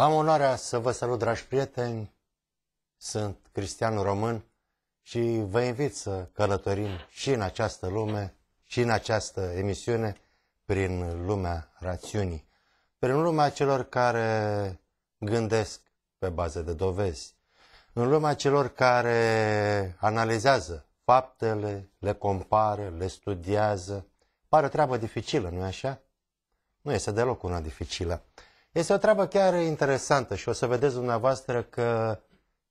Am onoarea să vă salut, dragi prieteni. Sunt Cristian Român și vă invit să călătorim și în această lume, și în această emisiune, prin lumea rațiunii, prin lumea celor care gândesc pe bază de dovezi, în lumea celor care analizează faptele, le compară, le studiază. Pare o treabă dificilă, nu-i așa? Nu este deloc una dificilă. Este o treabă chiar interesantă și o să vedeți dumneavoastră că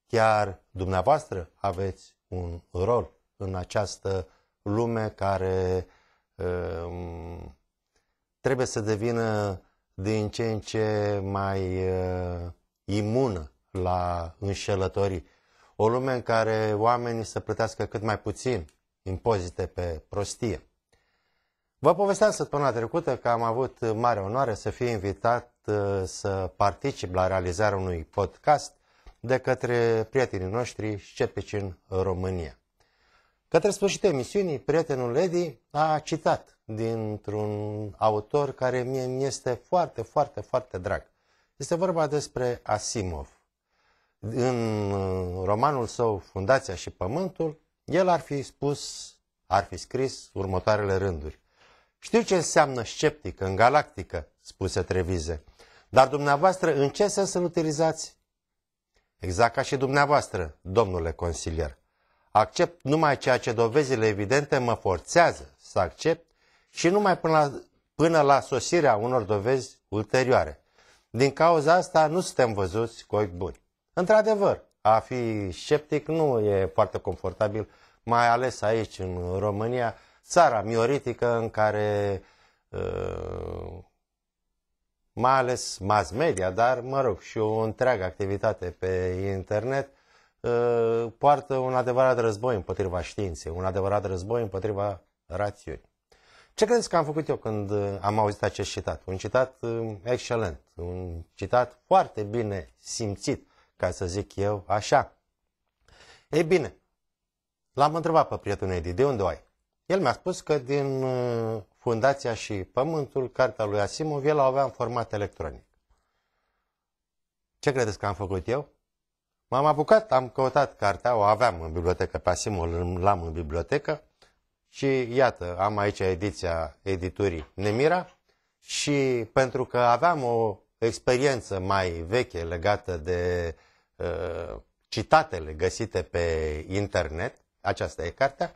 chiar dumneavoastră aveți un rol în această lume care um, trebuie să devină din ce în ce mai uh, imună la înșelătorii. O lume în care oamenii să plătească cât mai puțin impozite pe prostie. Vă povesteam săptămâna trecută că am avut mare onoare să fie invitat Uh, să particip la realizarea unui podcast de către prietenii noștri sceptici în România. Către sfârșitul emisiunii, prietenul Edi a citat dintr-un autor care mie mi este foarte, foarte, foarte drag. Este vorba despre Asimov. În uh, romanul său Fundația și Pământul, el ar fi spus, ar fi scris următoarele rânduri. Știu ce înseamnă sceptic în galactică, spuse Trevize. Dar dumneavoastră în ce sens îl utilizați? Exact ca și dumneavoastră, domnule consilier. Accept numai ceea ce dovezile evidente mă forțează să accept și numai până la, până la sosirea unor dovezi ulterioare. Din cauza asta nu suntem văzuți cu ochi buni. Într-adevăr, a fi sceptic nu e foarte confortabil, mai ales aici în România, țara mioritică în care uh, mai ales mass media, dar, mă rog, și o întreagă activitate pe internet, uh, poartă un adevărat război împotriva științei, un adevărat război împotriva rațiunii. Ce credeți că am făcut eu când uh, am auzit acest citat? Un citat uh, excelent, un citat foarte bine simțit, ca să zic eu așa. Ei bine, l-am întrebat pe prietenul Edi, de unde o ai? El mi-a spus că din uh, Fundația și Pământul, cartea lui Asimov, el avea în format electronic. Ce credeți că am făcut eu? M-am apucat, am căutat cartea, o aveam în bibliotecă, pe Asimov l-am în bibliotecă și iată, am aici ediția editurii Nemira și pentru că aveam o experiență mai veche legată de uh, citatele găsite pe internet, aceasta e cartea,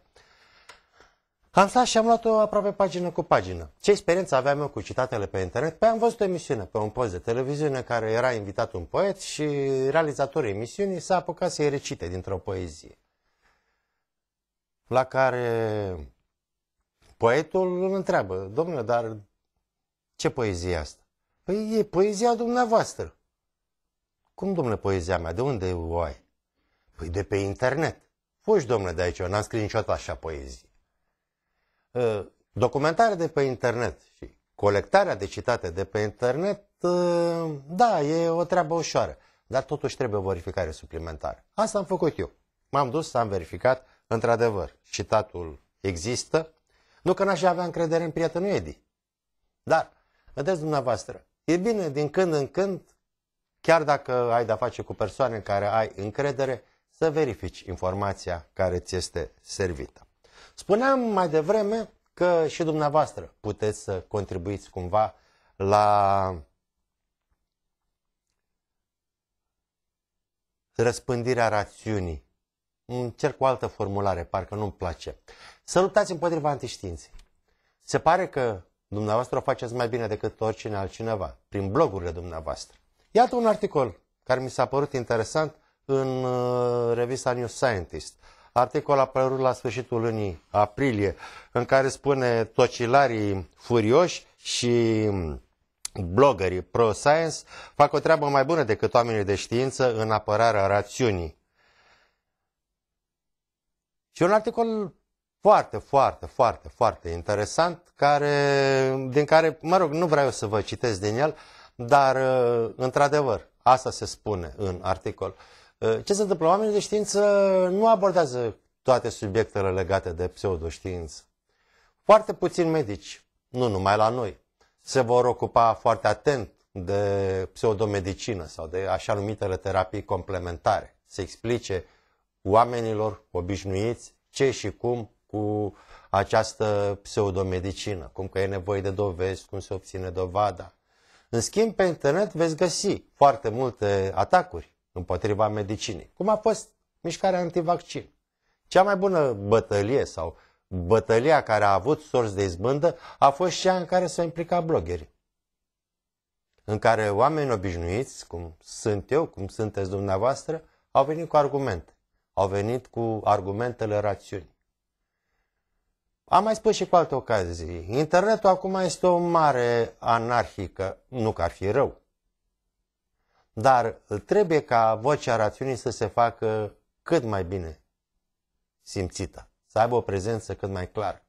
am stat și am luat-o aproape pagină cu pagină. Ce experiență aveam eu cu citatele pe internet? Păi am văzut o emisiune pe un post de televiziune care era invitat un poet și realizatorul emisiunii s-a apucat să-i recite dintr-o poezie. La care poetul îl întreabă, domnule, dar ce poezie asta? Păi e poezia dumneavoastră. Cum, domnule, poezia mea? De unde o ai? Păi de pe internet. Fugi, domnule, de aici, eu n-am scris niciodată așa poezie. Ă, documentarea de pe internet și colectarea de citate de pe internet, ă, da, e o treabă ușoară, dar totuși trebuie o verificare suplimentară. Asta am făcut eu. M-am dus, am verificat, într-adevăr, citatul există, nu că n-aș avea încredere în prietenul Edi. Dar, vedeți dumneavoastră, e bine din când în când, chiar dacă ai de-a face cu persoane în care ai încredere, să verifici informația care ți este servită. Spuneam mai devreme că și dumneavoastră puteți să contribuiți cumva la răspândirea rațiunii. Încerc o altă formulare, parcă nu-mi place. Să luptați împotriva antiștiinței. Se pare că dumneavoastră o faceți mai bine decât oricine altcineva, prin blogurile dumneavoastră. Iată un articol care mi s-a părut interesant în uh, revista New Scientist articol apărut la sfârșitul lunii aprilie, în care spune tocilarii furioși și blogării pro-science fac o treabă mai bună decât oamenii de știință în apărarea rațiunii. Și un articol foarte, foarte, foarte, foarte interesant, care, din care, mă rog, nu vreau să vă citesc din el, dar, într-adevăr, asta se spune în articol. Ă, ce se întâmplă? Oamenii de știință nu abordează toate subiectele legate de pseudoștiință. Foarte puțini medici, nu numai la noi, se vor ocupa foarte atent de pseudomedicină sau de așa numitele terapii complementare. Se explice oamenilor obișnuiți ce și cum cu această pseudomedicină, cum că e nevoie de dovezi, cum se obține dovada. În schimb, pe internet veți găsi foarte multe atacuri împotriva medicinii, cum a fost mișcarea antivaccin. Cea mai bună bătălie sau bătălia care a avut sorți de izbândă a fost cea în care s-au implicat bloggerii. În care oameni obișnuiți, cum sunt eu, cum sunteți dumneavoastră, au venit cu argumente. Au venit cu argumentele rațiunii. Am mai spus și cu alte ocazii. Internetul acum este o mare anarhică, nu că ar fi rău, dar trebuie ca vocea rațiunii să se facă cât mai bine simțită, să aibă o prezență cât mai clară.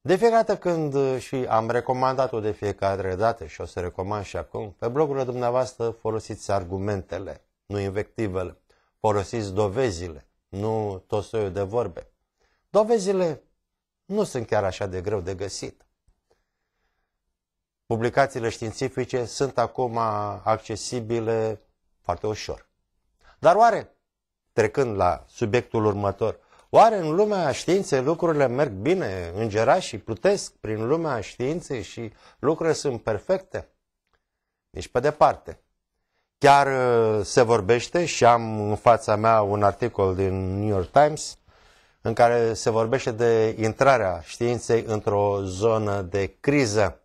De fiecare dată când, uh, și am recomandat-o de fiecare dată și o să recomand și acum, pe blogurile dumneavoastră folosiți argumentele, nu invectivele, folosiți dovezile, nu tot soiul de vorbe. Dovezile nu sunt chiar așa de greu de găsit publicațiile științifice sunt acum accesibile foarte ușor. Dar oare, trecând la subiectul următor, oare în lumea științei lucrurile merg bine, îngerașii plutesc prin lumea științei și lucrurile sunt perfecte? Nici pe departe. Chiar uh, se vorbește și am în fața mea un articol din New York Times în care se vorbește de intrarea științei într-o zonă de criză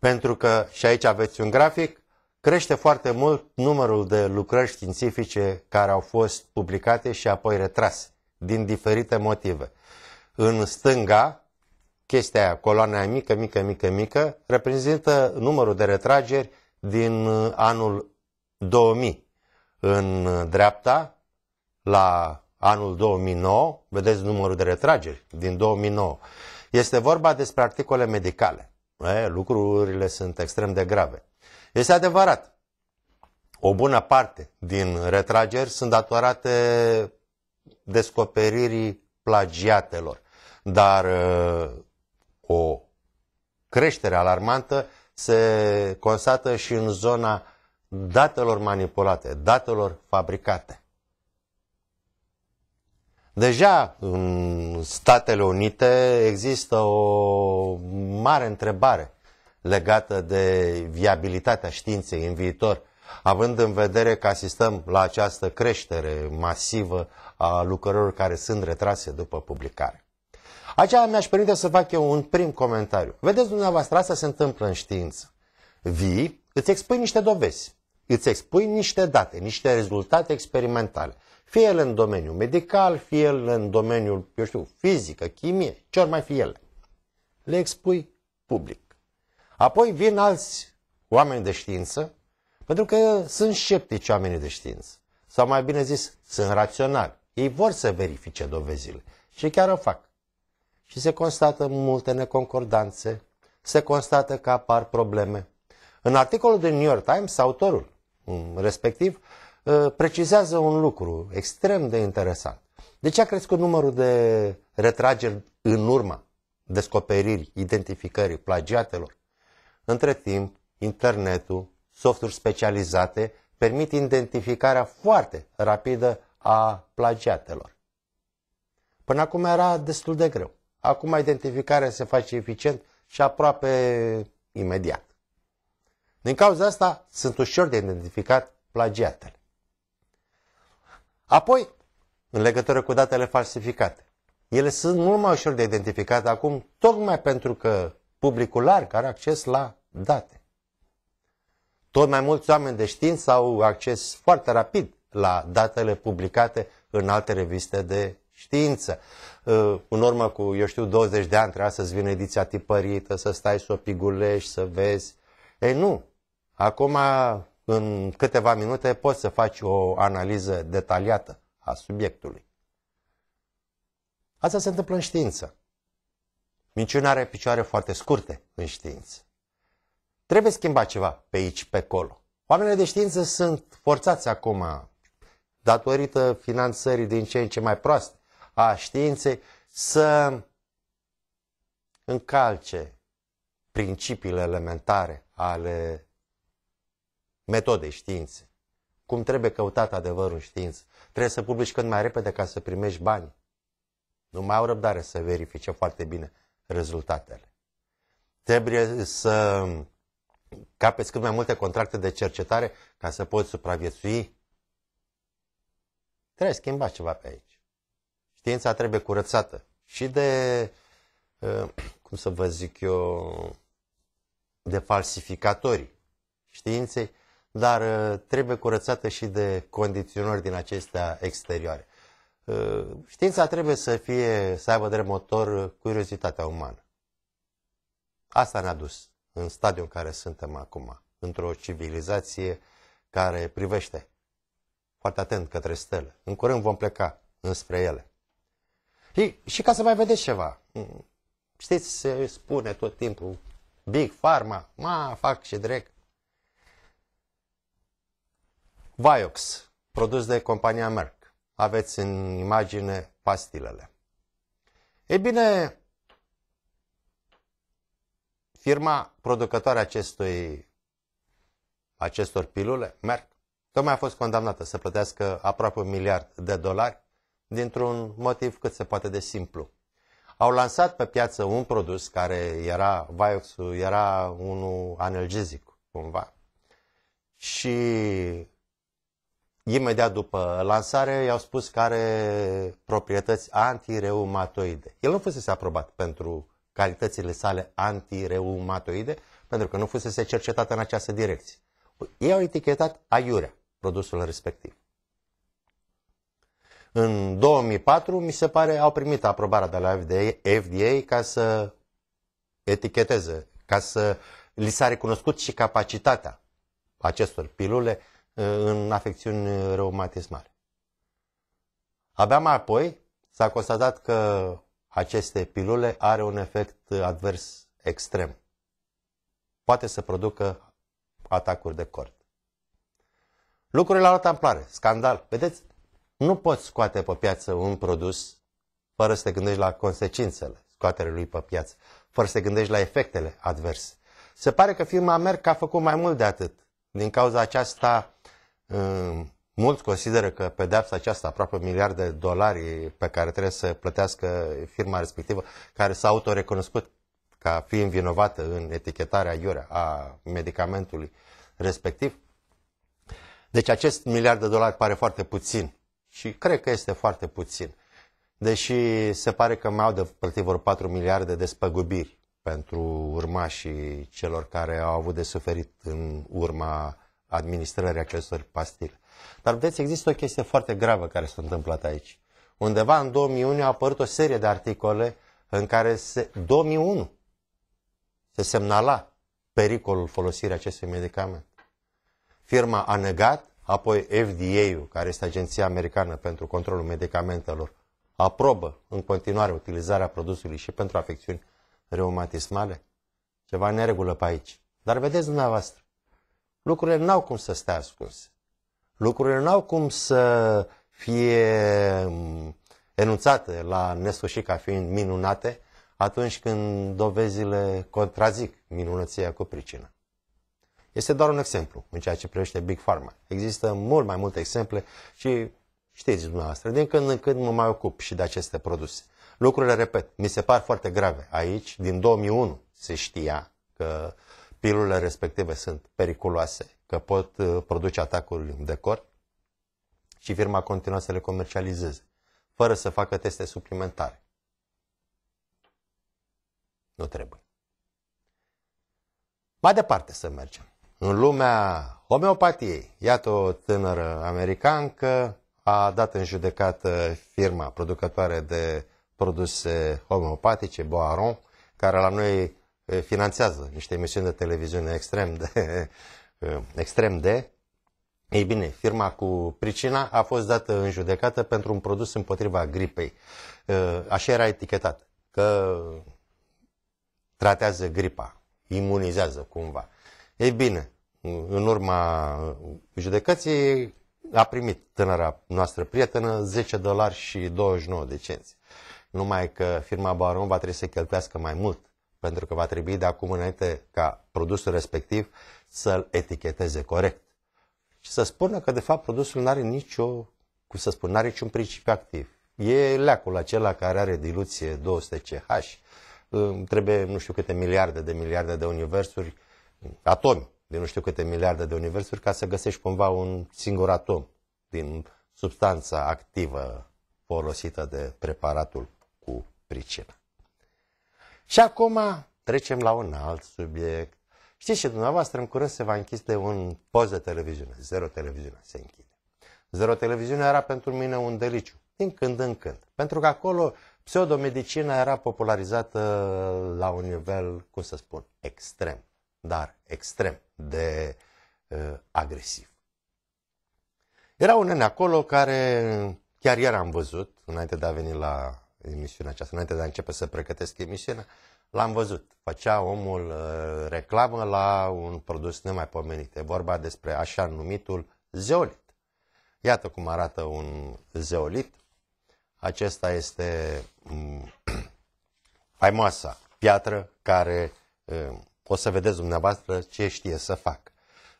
pentru că, și aici aveți un grafic, crește foarte mult numărul de lucrări științifice care au fost publicate și apoi retrase, din diferite motive. În stânga, chestia aia, coloana aia mică, mică, mică, mică, reprezintă numărul de retrageri din uh, anul 2000. În dreapta, la anul 2009, vedeți numărul de retrageri din 2009. Este vorba despre articole medicale. E, lucrurile sunt extrem de grave. Este adevărat. O bună parte din retrageri sunt datorate descoperirii plagiatelor, dar o creștere alarmantă se constată și în zona datelor manipulate, datelor fabricate. Deja în Statele Unite există o mare întrebare legată de viabilitatea științei în viitor, având în vedere că asistăm la această creștere masivă a lucrărilor care sunt retrase după publicare. Aceea mi-aș permite să fac eu un prim comentariu. Vedeți dumneavoastră, asta se întâmplă în știință. Vii, îți expui niște dovezi, îți expui niște date, niște rezultate experimentale. Fie el în domeniul medical, fie el în domeniul, eu știu, fizică, chimie, ce mai fi ele. Le expui public. Apoi vin alți oameni de știință, pentru că sunt sceptici oamenii de știință. Sau mai bine zis, sunt raționali. Ei vor să verifice dovezile și chiar o fac. Și se constată multe neconcordanțe, se constată că apar probleme. În articolul de New York Times, autorul mm, respectiv Uh, precizează un lucru extrem de interesant. De ce a crescut numărul de retrageri în urma descoperirii, identificării plagiatelor? Între timp, internetul, softuri specializate permit identificarea foarte rapidă a plagiatelor. Până acum era destul de greu. Acum identificarea se face eficient și aproape imediat. Din cauza asta sunt ușor de identificat plagiatele. Apoi, în legătură cu datele falsificate. Ele sunt mult mai ușor de identificat acum, tocmai pentru că publicul larg are acces la date. Tot mai mulți oameni de știință au acces foarte rapid la datele publicate în alte reviste de știință. Uh, în urmă cu, eu știu, 20 de ani trebuia să-ți vină ediția tipărită, să stai să o pigulești, să vezi. Ei nu, acum în câteva minute poți să faci o analiză detaliată a subiectului. Asta se întâmplă în știință. Minciunea are picioare foarte scurte în știință. Trebuie schimbat ceva pe aici, pe acolo. Oamenii de știință sunt forțați acum, datorită finanțării din ce în ce mai proaste a științei, să încalce principiile elementare ale metode, științe. Cum trebuie căutat adevărul în știință. Trebuie să publici cât mai repede ca să primești bani. Nu mai au răbdare să verifice foarte bine rezultatele. Trebuie să capeți cât mai multe contracte de cercetare ca să poți supraviețui. Trebuie schimba ceva pe aici. Știința trebuie curățată și de, uh, cum să vă zic eu, de falsificatorii științei dar uh, trebuie curățată și de condiționări din acestea exterioare. Uh, știința trebuie să, fie, să aibă drept motor uh, curiozitatea umană. Asta ne-a dus în stadiul în care suntem acum, într-o civilizație care privește foarte atent către stele. În curând vom pleca înspre ele. Și, și ca să mai vedeți ceva, știți, se spune tot timpul Big Pharma, ma, fac și direct. Vioxx, produs de compania Merck. Aveți în imagine pastilele. Ei bine, firma producătoare acestui, acestor pilule, Merck, tocmai a fost condamnată să plătească aproape un miliard de dolari dintr-un motiv cât se poate de simplu. Au lansat pe piață un produs care era, vioxx era unul analgezic, cumva, și imediat după lansare i-au spus că are proprietăți antireumatoide. El nu fusese aprobat pentru calitățile sale antireumatoide, pentru că nu fusese cercetat în această direcție. Ei au etichetat aiurea, produsul respectiv. În 2004, mi se pare, au primit aprobarea de la FDA, ca să eticheteze, ca să li s-a recunoscut și capacitatea acestor pilule Uh, în afecțiuni reumatismale. Abia mai apoi s-a constatat că aceste pilule are un efect advers extrem. Poate să producă atacuri de cord. Lucrurile au luat amplare, scandal. Vedeți, nu poți scoate pe piață un produs fără să te gândești la consecințele scoaterii lui pe piață, fără să te gândești la efectele adverse. Se pare că firma Merck a făcut mai mult de atât. Din cauza aceasta Ehm, mulți consideră că pedeapsa aceasta, aproape miliarde de dolari pe care trebuie să plătească firma respectivă, care s-a autorecunoscut ca fiind vinovată în etichetarea iurea a medicamentului respectiv. Deci acest miliard de dolari pare foarte puțin și cred că este foarte puțin. Deși se pare că mai au de plătit vreo 4 miliarde de spăgubiri pentru urmașii celor care au avut de suferit în urma administrării acestor pastile. Dar vedeți, există o chestie foarte gravă care s-a întâmplat aici. Undeva în 2001 a apărut o serie de articole în care se, 2001 se semnala pericolul folosirii acestui medicament. Firma a negat, apoi FDA-ul, care este Agenția Americană pentru Controlul Medicamentelor, aprobă în continuare utilizarea produsului și pentru afecțiuni reumatismale. Ceva neregulă pe aici. Dar vedeți dumneavoastră, lucrurile n-au cum să stea ascunse. Lucrurile n-au cum să fie mm, enunțate la nesfârșit ca fiind minunate atunci când dovezile contrazic minunăția cu pricină. Este doar un exemplu în ceea ce privește Big Pharma. Există mult mai multe exemple și știți dumneavoastră, din când în când mă mai ocup și de aceste produse. Lucrurile, repet, mi se par foarte grave. Aici, din 2001, se știa că uh, pilulele respective sunt periculoase, că pot uh, produce atacuri de decor și firma continuă să le comercializeze, fără să facă teste suplimentare. Nu trebuie. Mai departe să mergem. În lumea homeopatiei, iată o tânără americană, a dat în judecată firma producătoare de produse homeopatice, Boaron, care la noi finanțează niște emisiuni de televiziune extrem de, extrem de ei bine, firma cu pricina a fost dată în judecată pentru un produs împotriva gripei. Așa era etichetat, că tratează gripa, imunizează cumva. Ei bine, în urma judecății a primit tânăra noastră prietenă 10 dolari și 29 de cenți. Numai că firma Baron va trebui să cheltuiască mai mult pentru că va trebui de acum înainte ca produsul respectiv să-l eticheteze corect. Și să spună că, de fapt, produsul nu are nicio, cum să spun, n-are niciun principiu activ. E leacul acela care are diluție 200 CH, trebuie nu știu câte miliarde de miliarde de universuri, atomi de nu știu câte miliarde de universuri ca să găsești cumva un singur atom din substanța activă folosită de preparatul cu pricină. Și acum trecem la un alt subiect. Știți și dumneavoastră, în curând se va închide un post de televiziune. Zero televiziune se închide. Zero televiziune era pentru mine un deliciu, din când în când. Pentru că acolo pseudomedicina era popularizată la un nivel, cum să spun, extrem, dar extrem de uh, agresiv. Era un nen acolo care chiar ieri am văzut, înainte de a veni la emisiunea aceasta, înainte de a începe să pregătesc emisiunea, l-am văzut. Făcea omul uh, reclamă la un produs nemaipomenit. E vorba despre așa numitul zeolit. Iată cum arată un zeolit. Acesta este um, faimoasa piatră care um, o să vedeți dumneavoastră ce știe să fac.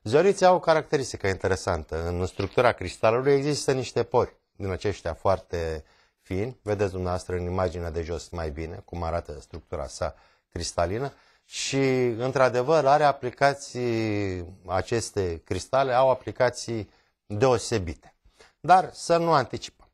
Zeoliții au o caracteristică interesantă. În structura cristalului există niște pori din aceștia foarte uh, fiind, vedeți dumneavoastră în imaginea de jos mai bine cum arată structura sa cristalină și într-adevăr are aplicații, aceste cristale au aplicații deosebite. Dar să nu anticipăm.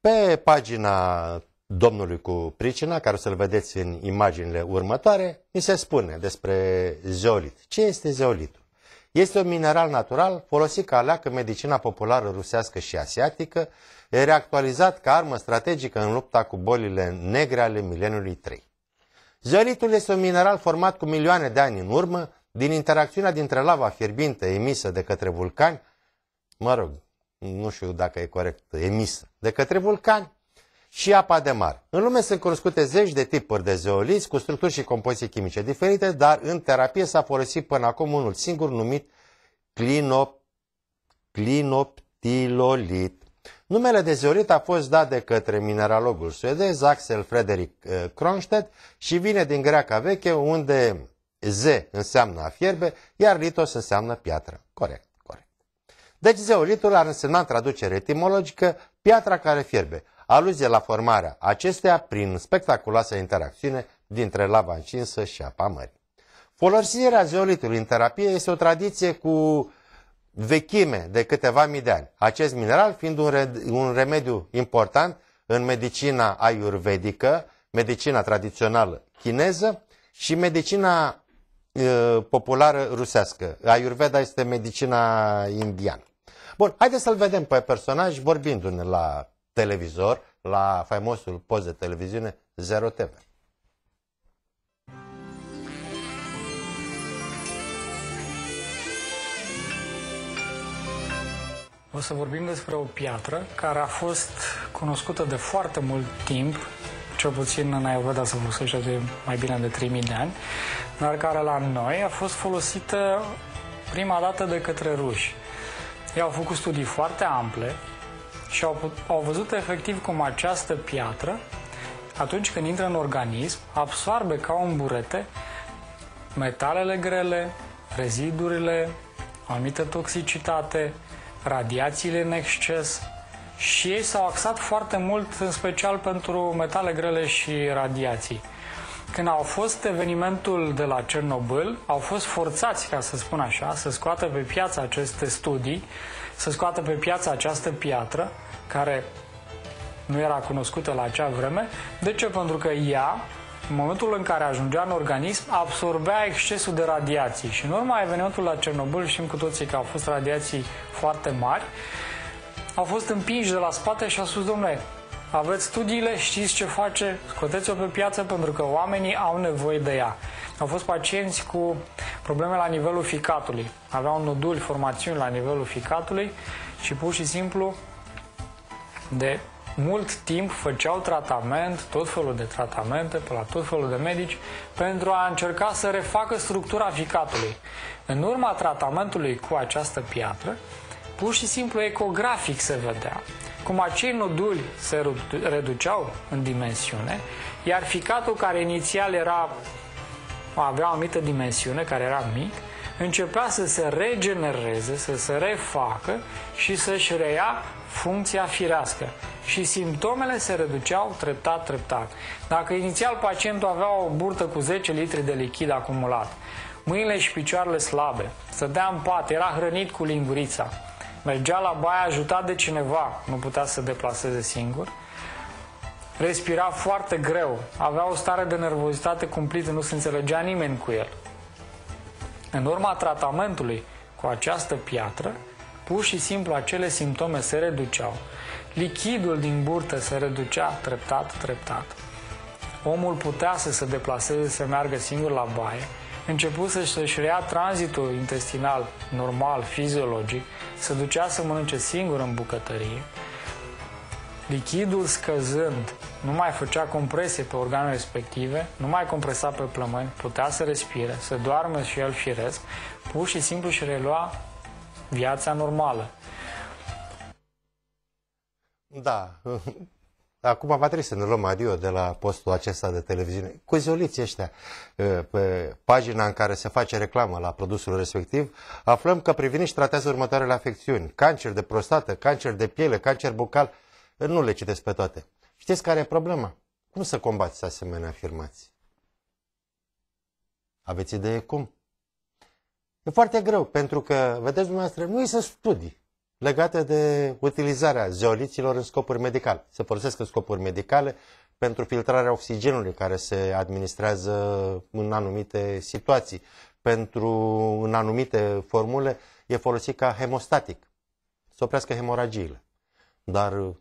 Pe pagina Domnului cu pricina, care o să-l vedeți în imaginile următoare, ni se spune despre zeolit. Ce este zeolitul? Este un mineral natural folosit ca leacă în medicina populară rusească și asiatică e reactualizat ca armă strategică în lupta cu bolile negre ale mileniului 3. Zeolitul este un mineral format cu milioane de ani în urmă din interacțiunea dintre lava fierbinte emisă de către vulcani, mă rog, nu știu dacă e corect, emisă, de către vulcani și apa de mare. În lume sunt cunoscute zeci de tipuri de zeoliți cu structuri și compoziții chimice diferite, dar în terapie s-a folosit până acum unul singur numit clinop, clinoptilolit. Numele de zeolit a fost dat de către mineralogul suedez Axel Frederick uh, Kronstedt și vine din greaca veche unde Z înseamnă a fierbe, iar litos înseamnă piatră. Corect, corect. Deci zeolitul ar însemna în traducere etimologică piatra care fierbe, aluzie la formarea acesteia prin spectaculoasă interacțiune dintre lava încinsă și apa mării. Folosirea zeolitului în terapie este o tradiție cu vechime de câteva mii de ani. Acest mineral fiind un, red, un remediu important în medicina ayurvedică, medicina tradițională chineză și medicina e, populară rusească. Ayurveda este medicina indiană. Bun, haideți să-l vedem pe personaj vorbindu-ne la televizor, la faimosul post de televiziune Zero TV. O să vorbim despre o piatră care a fost cunoscută de foarte mult timp, cel puțin în Ayurveda să folosește de mai bine de 3000 de ani, dar care la noi a fost folosită prima dată de către ruși. Ei au făcut studii foarte ample și au, au văzut efectiv cum această piatră, atunci când intră în organism, absorbe ca un burete metalele grele, rezidurile, o anumită toxicitate, radiațiile în exces și ei s-au axat foarte mult, în special pentru metale grele și radiații. Când au fost evenimentul de la Cernobâl, au fost forțați, ca să spun așa, să scoată pe piață aceste studii, să scoată pe piață această piatră, care nu era cunoscută la acea vreme. De ce? Pentru că ea în momentul în care ajungea în organism, absorbea excesul de radiații. Și în urma evenimentului la Cernobâl, știm cu toții că au fost radiații foarte mari, au fost împinși de la spate și au spus, domnule, aveți studiile, știți ce face, scoteți-o pe piață pentru că oamenii au nevoie de ea. Au fost pacienți cu probleme la nivelul ficatului. Aveau noduli, formațiuni la nivelul ficatului și pur și simplu de mult timp făceau tratament, tot felul de tratamente, pe la tot felul de medici, pentru a încerca să refacă structura ficatului. În urma tratamentului cu această piatră, pur și simplu ecografic se vedea cum acei noduli se reduceau în dimensiune, iar ficatul care inițial era avea o anumită dimensiune, care era mic, începea să se regenereze, să se refacă și să-și reia funcția firească și simptomele se reduceau treptat, treptat. Dacă inițial pacientul avea o burtă cu 10 litri de lichid acumulat, mâinile și picioarele slabe, stătea în pat, era hrănit cu lingurița, mergea la baie ajutat de cineva, nu putea să se deplaseze singur, respira foarte greu, avea o stare de nervozitate cumplită, nu se înțelegea nimeni cu el. În urma tratamentului cu această piatră, Pur și simplu acele simptome se reduceau. Lichidul din burtă se reducea treptat, treptat. Omul putea să se deplaseze, să meargă singur la baie, început să-și rea tranzitul intestinal normal, fiziologic, se ducea să mănânce singur în bucătărie, lichidul scăzând nu mai făcea compresie pe organele respective, nu mai compresa pe plămâni, putea să respire, să doarmă și el firesc, pur și simplu și relua viața normală. Da. Acum va trebui să ne luăm adio de la postul acesta de televiziune. Cu zoliți ăștia, pe pagina în care se face reclamă la produsul respectiv, aflăm că și tratează următoarele afecțiuni. Cancer de prostată, cancer de piele, cancer bucal. Nu le citesc pe toate. Știți care e problema? Cum să combați asemenea afirmații? Aveți idee cum? E foarte greu, pentru că, vedeți dumneavoastră, nu există studii legate de utilizarea zeoliților în scopuri medicale. Se folosesc în scopuri medicale pentru filtrarea oxigenului care se administrează în anumite situații. Pentru, în anumite formule, e folosit ca hemostatic, să oprească hemoragiile. Dar uh,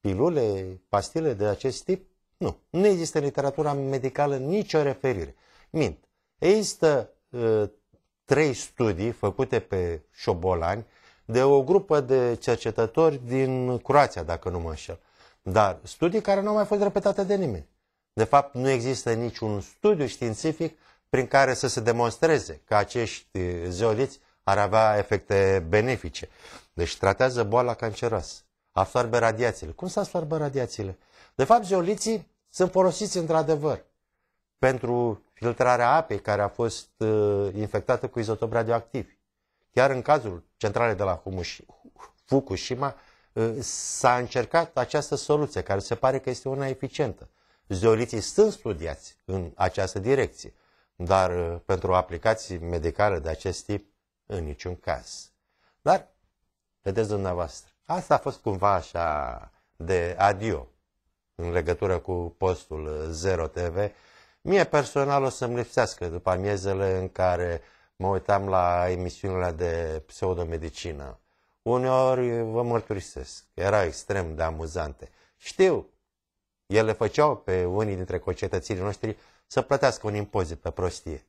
pilule, pastile de acest tip, nu. Nu există în literatura medicală nicio referire. Mint. Există uh, trei studii făcute pe șobolani de o grupă de cercetători din Croația, dacă nu mă înșel. Dar studii care nu au mai fost repetate de nimeni. De fapt, nu există niciun studiu științific prin care să se demonstreze că acești zeoliți ar avea efecte benefice. Deci tratează boala canceroasă, absorbe radiațiile. Cum să absorbe radiațiile? De fapt, zeoliții sunt folosiți într-adevăr pentru filtrarea apei care a fost uh, infectată cu izotop radioactiv. Chiar în cazul centralei de la Fukushima uh, s-a încercat această soluție, care se pare că este una eficientă. Zeoliții sunt studiați în această direcție, dar uh, pentru aplicații medicale de acest tip, în niciun caz. Dar, vedeți dumneavoastră, asta a fost cumva așa de adio în legătură cu postul 0 uh, TV Mie personal o să-mi lipsească după amiezele în care mă uitam la emisiunile de pseudomedicină. Uneori vă mărturisesc, era extrem de amuzante. Știu, ele făceau pe unii dintre concetățirii noștri să plătească un impozit pe prostie.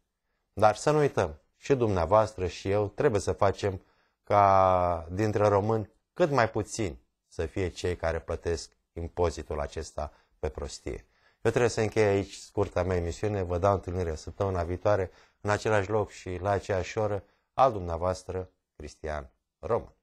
Dar să nu uităm, și dumneavoastră și eu trebuie să facem ca dintre români cât mai puțini să fie cei care plătesc impozitul acesta pe prostie. Eu trebuie să închei aici scurta mea emisiune, vă dau întâlnire săptămâna viitoare, în același loc și la aceeași oră, al dumneavoastră, Cristian Român.